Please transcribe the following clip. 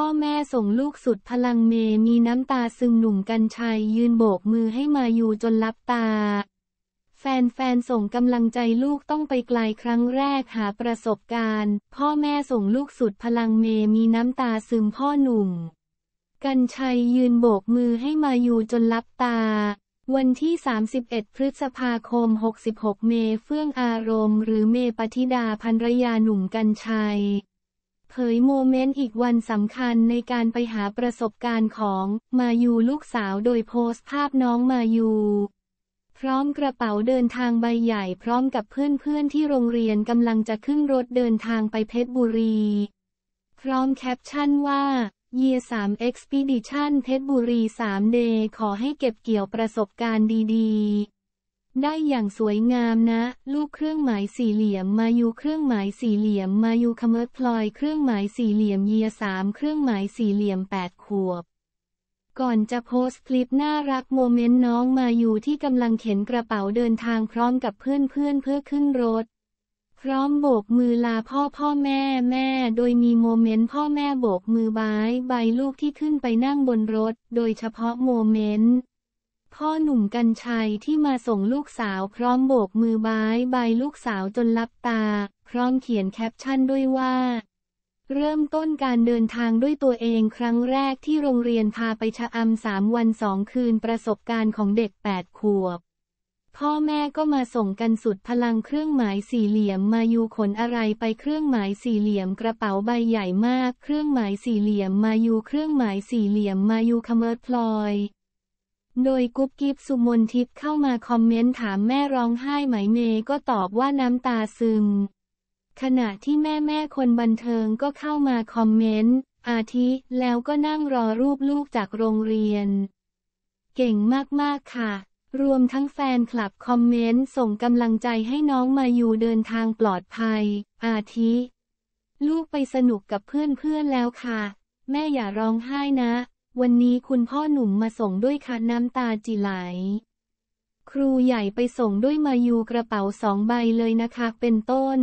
พ่อแม่ส่งลูกสุดพลังเมมีน้ำตาซึมหนุ่มกัญชัยยืนโบกมือให้มาอยู่จนลับตา แฟนๆส่งกำลังใจลูกต้องไปไกลครั้งแรกหาประสบการณ์ พ่อแม่ส่งลูกสุดพลังเมมีน้ำตาซึมพ่อหนุ่ม กัญชัยยืนโบกมือให้มาอยู่จนลับตา วันที่ 31 พฤษภาคม 66 เมเฟื่องอารมณ์หรือเมปฏิดาภรรยาหนุ่มกัญชัยเผยโมเมนต์อีกวันสำคัญในการไปหาประสบการณ์ของ มายูลูกสาวโดยโพสต์ภาพน้องมายูพร้อมกระเป๋าเดินทางใบใหญ่พร้อมกับเพื่อนๆที่โรงเรียนกำลังจะขึ้นรถเดินทางไปเพชรบุรี พร้อมแคปชั่นว่า Year 3 Expedition เพชรบุรี3 Day ขอให้เก็บเกี่ยวประสบการณ์ดี ๆได้อย่างสวยงามนะ ลูกเครื่องหมายสี่เหลี่ยมมายูเครื่องหมายสี่เหลี่ยม มายูคเมิร์พลอยเครื่องหมายสี่เหลี่ยมเยียสามเครื่องหมายสี่เหลี่ยมแปดขวบ ก่อนจะโพสต์คลิปน่ารักโมเมนต์น้องมาอยู่ที่กำลังเข็นกระเป๋าเดินทางพร้อมกับเพื่อนเพื่อนเพื่อขึ้นรถ พร้อมโบกมือลาพ่อพ่อแม่แม่ โดยมีโมเมนต์พ่อแม่โบกมือบายบายลูกที่ขึ้นไปนั่งบนรถ โดยเฉพาะโมเมนต์พ่อหนุ่มกัญชัยที่มาส่งลูกสาวพร้อมโบกมือบายบายลูกสาวจนลับตา พร้อมเขียนแคปชั่นด้วยว่า เริ่มต้นการเดินทางด้วยตัวเองครั้งแรกที่โรงเรียนพาไปชะอำสามวันสองคืนประสบการณ์ของเด็กแปดขวบพ่อแม่ก็มาส่งกันสุดพลังเครื่องหมายสี่เหลี่ยม มาอยู่ขนอะไรไปเครื่องหมายสี่เหลี่ยมกระเป๋าใบใหญ่มากเครื่องหมายสี่เหลี่ยม มาอยู่เครื่องหมายสี่เหลี่ยม มาอยู่คเมอร์พลอยโดยกุ๊บกิ๊บสุมนทิพย์เข้ามาคอมเมนต์ถามแม่ร้องไห้ไหมเมย์ก็ตอบว่าน้ำตาซึมขณะที่แม่แม่คนบันเทิงก็เข้ามาคอมเมนต์อาทิ แล้วก็นั่งรอรูปลูกจากโรงเรียน เก่งมากๆค่ะ รวมทั้งแฟนคลับคอมเมนต์ส่งกำลังใจให้น้องมาอยู่เดินทางปลอดภัย อาทิ ลูกไปสนุกกับเพื่อนๆแล้วค่ะ แม่อย่าร้องไห้นะวันนี้คุณพ่อหนุ่มมาส่งด้วยค่ะน้ำตาจีไหล ครูใหญ่ไปส่งด้วยมายูกระเป๋าสองใบเลยนะคะเป็นต้น